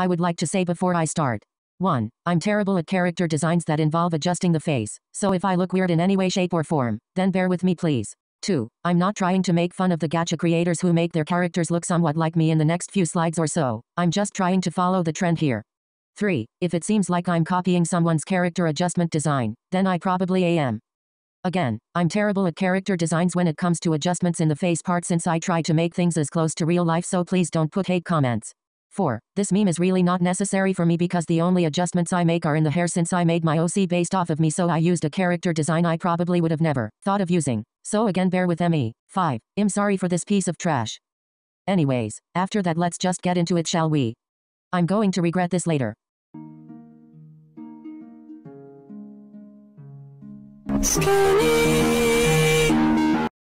I would like to say before I start. 1. I'm terrible at character designs that involve adjusting the face, so if I look weird in any way shape or form, then bear with me please. 2. I'm not trying to make fun of the gacha creators who make their characters look somewhat like me in the next few slides or so, I'm just trying to follow the trend here. 3. If it seems like I'm copying someone's character adjustment design, then I probably am. Again, I'm terrible at character designs when it comes to adjustments in the face part since I try to make things as close to real life so please don't put hate comments. 4. This meme is really not necessary for me because the only adjustments I make are in the hair since I made my OC based off of me so I used a character design I probably would have never thought of using. So again bear with me. 5. I'm sorry for this piece of trash. Anyways, after that let's just get into it shall we? I'm going to regret this later. Skinny.